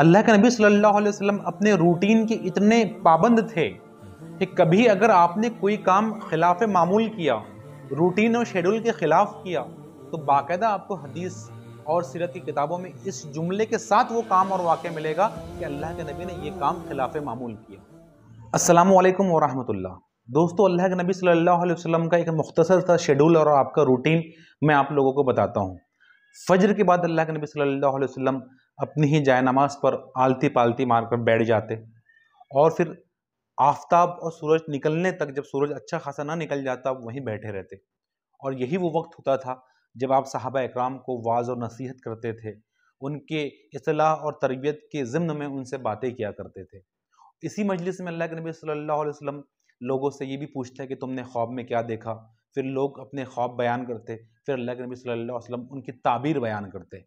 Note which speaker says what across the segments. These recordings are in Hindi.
Speaker 1: अल्लाह के नबी सल्लल्लाहु अलैहि वसल्लम अपने रूटीन के इतने पाबंद थे कि कभी अगर आपने कोई काम खिलाफ मामूल किया रूटीन और शेड्यूल के ख़िलाफ़ किया तो बाकायदा आपको हदीस और सीरत की किताबों में इस जुमले के साथ वो काम और वाक़ मिलेगा कि अल्लाह के नबी ने ये काम खिलाफ मामूल किया असलम वालेकुम दोस्तों अल्लाह के नबी सल्लल्लाहु अलैहि वसल्लम का एक मुख्तसर सा शेड्यूल और आपका रूटीन मैं आप लोगों को बताता हूँ फजर के बाद अल्लाह के नबी सल्लल्लाहु अलैहि वसल्लम अपनी ही जाय नमाज पर आलती पालती मारकर बैठ जाते और फिर आफ्ताब और सूरज निकलने तक जब सूरज अच्छा खासा ना निकल जाता वहीं बैठे रहते और यही वो वक्त होता था जब आप साहबा इकराम को वाज और नसीहत करते थे उनके असलाह और तरबियत के ज़िम्न में उनसे बातें किया करते थे इसी मजलिस में अल्लाह के नबी सल्लल्लाहु अलैहि वसल्लम लोगों से ये भी पूछते हैं कि तुमने ख्वाब में क्या देखा फिर लोग अपने ख्वाब बयान करते फिर अल्लाह के नबी सल्लल्लाहु अलैहि वसल्लम उनकी ताबीर बयान करते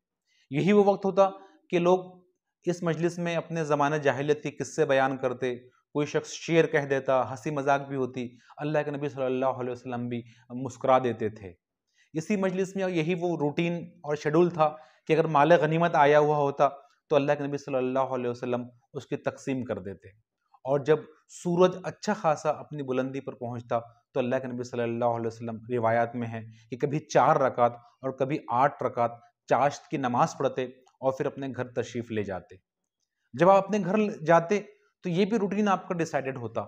Speaker 1: यही वो वक्त होता कि लोग इस मजलिस में अपने ज़माने जाहिलियत के किस्से बयान करते कोई शख्स शेर कह देता हंसी मजाक भी होती अल्लाह के नबी सल्लल्लाहु अलैहि वसल्लम भी मुस्कुरा देते थे इसी मजलिस में यही वो रूटीन और शेड्यूल था कि अगर माल गनीमत आया हुआ होता तो अल्लाह के नबी सल्लल्लाहु अलैहि वसल्लम उसकी तकसीम कर देते और जब सूरज अच्छा खासा अपनी बुलंदी पर पहुंचता तो अल्लाह के नबी सल्लल्लाहु अलैहि वसल्लम रिवायात में है कि कभी चार रकात और कभी आठ रकात चाश्त की नमाज़ पढ़ते और फिर अपने घर तशरीफ ले जाते जब आप अपने घर जाते तो ये भी रूटीन आपका डिसाइडेड होता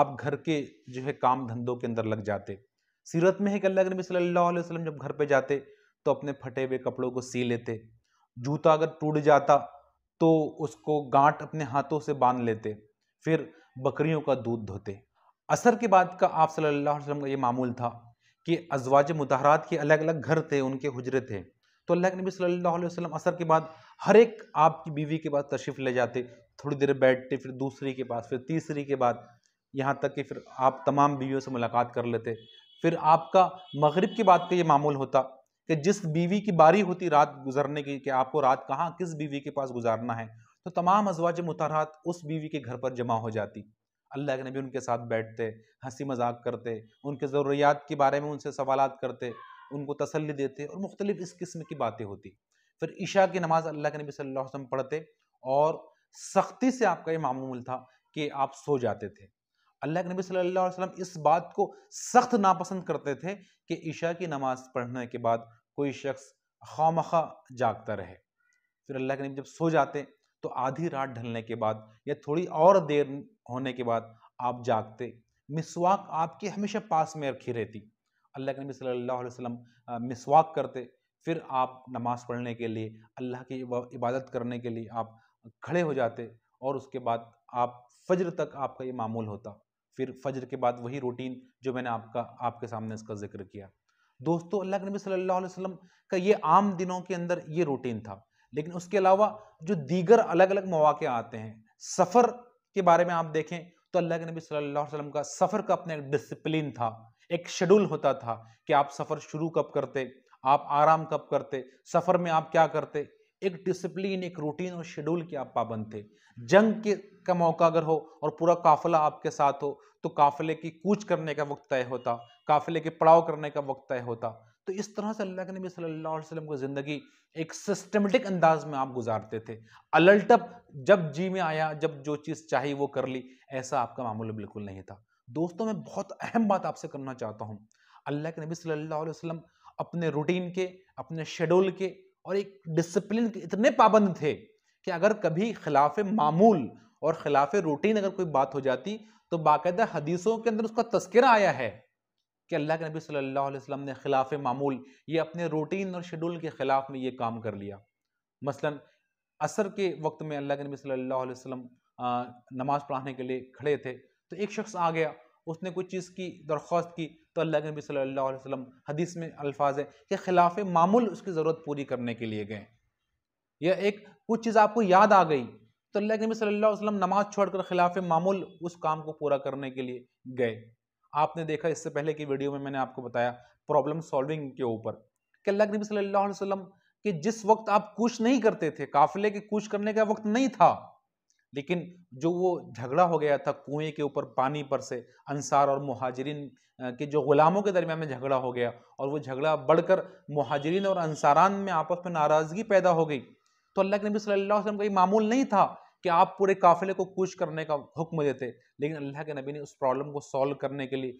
Speaker 1: आप घर के जो है काम धंधों के अंदर लग जाते सीरत में है कि अल्लाह नबी सल्लल्लाहु अलैहि वसल्लम जब घर पे जाते तो अपने फटे हुए कपड़ों को सी लेते जूता अगर टूट जाता तो उसको गांठ अपने हाथों से बांध लेते फिर बकरियों का दूध धोते असर के बाद का आप सल्लल्लाहु अलैहि वसल्लम का ये मामूल था कि अजवाज मुतहरात के अलग अलग घर थे उनके हजरे थे तो अल्लाह के नबी सल्लल्लाहु अलैहि वसल्लम असर के बाद हर एक आपकी बीवी के पास तशरीफ़ ले जाते थोड़ी देर बैठते फिर दूसरी के पास फिर तीसरी के बाद यहाँ तक कि फिर आप तमाम बीवियों से मुलाकात कर लेते फिर आपका मगरिब के बाद का ये मामूल होता कि जिस बीवी की बारी होती रात गुजरने की कि आपको रात कहाँ किस बीवी के पास गुजारना है तो तमाम अजवाज मुतारात उस बीवी के घर पर जमा हो जाती अल्लाह के नबी उनके साथ बैठते हंसी मजाक करते उनके ज़रूरियात के बारे में उनसे सवाल करते उनको तसल्ली देते और मुख्तलिफ इस किस्म की बातें होती फिर ईशा की नमाज अल्लाह के नबी सल्लल्लाहु अलैहि वसल्लम पढ़ते और सख्ती से आपका ये मामूल था कि आप सो जाते थे अल्लाह के नबी सल्लल्लाहु अलैहि वसल्लम इस बात को सख्त नापसंद करते थे कि ईशा की नमाज पढ़ने के बाद कोई शख्स खामखा जागता रहे फिर अल्लाह के नबी जब सो जाते तो आधी रात ढलने के बाद या थोड़ी और देर होने के बाद आप जागते मिसवाक आपके हमेशा पास में रखी रहती अल्लाह के नबी सल्लल्लाहु अलैहि वसल्लम मिसवाक करते फिर आप नमाज़ पढ़ने के लिए अल्लाह की इबादत करने के लिए आप खड़े हो जाते और उसके बाद आप फजर तक आपका ये मामूल होता फिर फजर के बाद वही रूटीन जो मैंने आपका आपके सामने इसका जिक्र किया दोस्तों अल्लाह के नबी सल्लल्लाहु अलैहि वसल्लम का ये आम दिनों के अंदर ये रूटीन था लेकिन उसके अलावा जो दीगर अलग अलग मौाक़े आते हैं सफ़र के बारे में आप देखें तो अल्लाह के नबी सल्लल्लाहु अलैहि वसल्लम का सफ़र का अपना एक डिसिप्लिन था एक शेड्यूल होता था कि आप सफ़र शुरू कब करते आप आराम कब करते सफ़र में आप क्या करते एक डिसिप्लिन एक रूटीन और शेड्यूल के आप पाबंद थे जंग के का मौका अगर हो और पूरा काफिला आपके साथ हो तो काफिले की कूच करने का वक्त तय होता काफिले के पड़ाव करने का वक्त तय होता तो इस तरह से अल्लाह के नबी सल्लल्लाहु अलैहि वसल्लम को ज़िंदगी एक सिस्टमेटिक अंदाज में आप गुजारते थे अलर्टअप जब जी में आया जब जो चीज़ चाहिए वो कर ली ऐसा आपका मामूल बिल्कुल नहीं था दोस्तों मैं बहुत अहम बात आपसे करना चाहता हूँ अल्लाह के नबी सल्लल्लाहु अलैहि वसल्लम अपने रूटीन के अपने शेड्यूल के और एक डिसिप्लिन के इतने पाबंद थे कि अगर कभी खिलाफ मामूल और खिलाफ रूटीन अगर कोई बात हो जाती तो बाकायदा हदीसों के अंदर उसका तस्करा आया है कि अल्लाह के नबी सल्लल्लाहु अलैहि वसल्लम ने खिलाफ मामूल ये अपने रूटीन और शेड्यूल के ख़िलाफ़ में ये काम कर लिया मसलन असर के वक्त में अल्लाह के नबी सल्लल्लाहु अलैहि वसल्लम नमाज़ पढ़ाने के लिए खड़े थे तो एक शख्स आ गया उसने कुछ चीज़ की दरख्वास्त की तो अल्लाह के नबी सल्लल्लाहु अलैहि वसल्लम हदीस में अल्फाज है कि खिलाफ मामूल उसकी ज़रूरत पूरी करने के लिए गए या एक कुछ चीज़ आपको याद आ गई तो अल्लाह के नबी सल्लल्लाहु अलैहि वसल्लम नमाज छोड़कर खिलाफ मामूल उस काम को पूरा करने के लिए गए आपने देखा इससे पहले की वीडियो में मैंने आपको बताया प्रॉब्लम सॉल्विंग के ऊपर कि अल्लाह के नबी सल्लल्लाहु अलैहि वसल्लम कि जिस वक्त आप कुछ नहीं करते थे काफिले के कुछ करने का वक्त नहीं था लेकिन जो वो झगड़ा हो गया था कुएं के ऊपर पानी पर से अंसार और महाजरीन के जो ग़ुलामों के दरमियान में झगड़ा हो गया और वो झगड़ा बढ़कर महाजरीन और अंसारान में आपस में नाराज़गी पैदा हो गई तो अल्लाह के नबी सल्लल्लाहु अलैहि वसल्लम का ये मामूल नहीं था कि आप पूरे काफ़िले को कूच करने का हुक्म देते लेकिन अल्लाह के नबी ने उस प्रॉब्लम को सॉल्व करने के लिए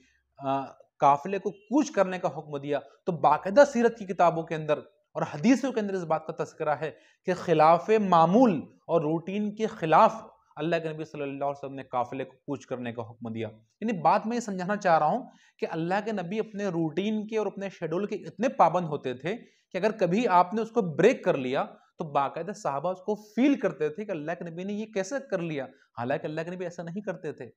Speaker 1: काफ़िले को कूच करने का हुक्म दिया तो बाकायदा सीरत की किताबों के अंदर और हदीसों के अंदर इस बात का तस्करा है कि खिलाफ मामूल और रूटीन के खिलाफ अल्लाह के नबी सल्लल्लाहु अलैहि वसल्लम ने काफिले को कूच करने का हुक्म दिया यानी बात मैं ये समझाना चाह रहा हूँ कि अल्लाह के नबी अपने रूटीन के और अपने शेड्यूल के इतने पाबंद होते थे कि अगर कभी आपने उसको ब्रेक कर लिया तो बाकायदा साहबा उसको फील करते थे कि अल्लाह के नबी ने ये कैसे कर लिया हालांकि अल्लाह के नबी ऐसा नहीं करते थे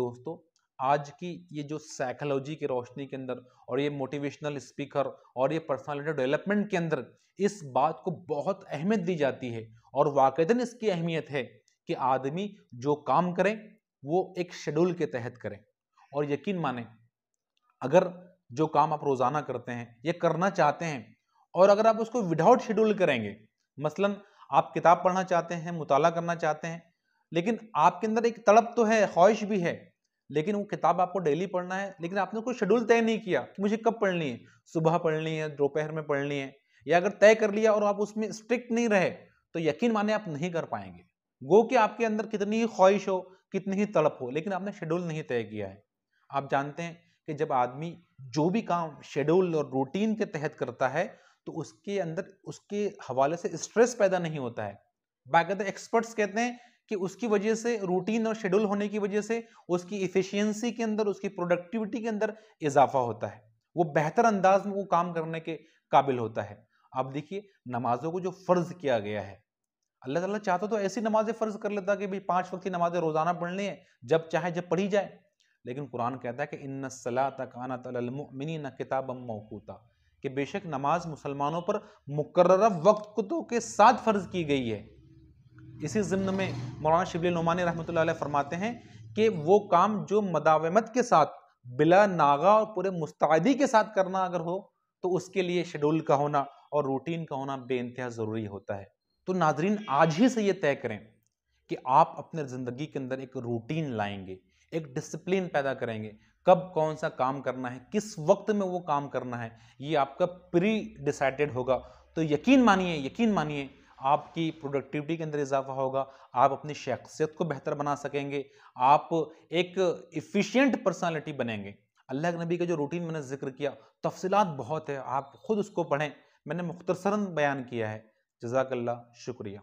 Speaker 1: दोस्तों आज की ये जो साइकोलॉजी की रोशनी के अंदर और ये मोटिवेशनल स्पीकर और ये पर्सनालिटी डेवलपमेंट के अंदर इस बात को बहुत अहमियत दी जाती है और वाकई इसकी अहमियत है कि आदमी जो काम करे वो एक शेड्यूल के तहत करें और यकीन माने अगर जो काम आप रोज़ाना करते हैं या करना चाहते हैं और अगर आप उसको विदाउट शेड्यूल करेंगे मसलन आप किताब पढ़ना चाहते हैं मुताला करना चाहते हैं लेकिन आपके अंदर एक तड़प तो है ख्वाहिश भी है लेकिन वो किताब आपको डेली पढ़ना है लेकिन आपने कोई शेड्यूल तय नहीं किया कि मुझे कब पढ़नी है सुबह पढ़नी है दोपहर में पढ़नी है या अगर तय कर लिया और आप उसमें स्ट्रिक्ट नहीं रहे तो यकीन माने आप नहीं कर पाएंगे गो कि आपके अंदर कितनी ही ख्वाहिश हो कितनी ही तड़प हो लेकिन आपने शेड्यूल नहीं तय किया है आप जानते हैं कि जब आदमी जो भी काम शेड्यूल और रूटीन के तहत करता है तो उसके अंदर उसके हवाले से स्ट्रेस पैदा नहीं होता है बाकी एक्सपर्ट्स तो कहते हैं कि उसकी वजह से रूटीन और शेड्यूल होने की वजह से उसकी इफिशियंसी के अंदर उसकी प्रोडक्टिविटी के अंदर इजाफा होता है वो बेहतर अंदाज में वो काम करने के काबिल होता है आप देखिए नमाजों को जो फ़र्ज किया गया है अल्लाह ताला चाहता तो ऐसी नमाजें फ़र्ज कर लेता कि भाई पाँच वक्त की नमाजें रोज़ाना पढ़नी है जब चाहे जब पढ़ी जाए लेकिन कुरान कहता है कि इन सला तकाना तलमिनी न किताब मौकूता कि बेशक नमाज मुसलमानों पर मुकर्र वक्त के साथ फ़र्ज़ की गई है इसी ज़िम्न में मौलाना शिबली नुमानी रहमत फरमाते हैं कि वो काम जो मदावमत के साथ बिला नागा और पूरे मुस्तैदी के साथ करना अगर हो तो उसके लिए शेड्यूल का होना और रूटीन का होना बे ज़रूरी होता है तो नाजरीन आज ही से ये तय करें कि आप अपने ज़िंदगी के अंदर एक रूटीन लाएंगे एक डिसिप्लिन पैदा करेंगे कब कौन सा काम करना है किस वक्त में वो काम करना है ये आपका प्री डिसाइडेड होगा तो यकीन मानिए यकीन मानिए आपकी प्रोडक्टिविटी के अंदर इजाफा होगा आप अपनी शख्सियत को बेहतर बना सकेंगे आप एक इफ़िशियंट पर्सनालिटी बनेंगे अल्लाह के नबी का जो रूटीन मैंने जिक्र किया तफसीत बहुत है आप ख़ुद उसको पढ़ें मैंने मुख्तसरा बयान किया है जजाकल्ला शुक्रिया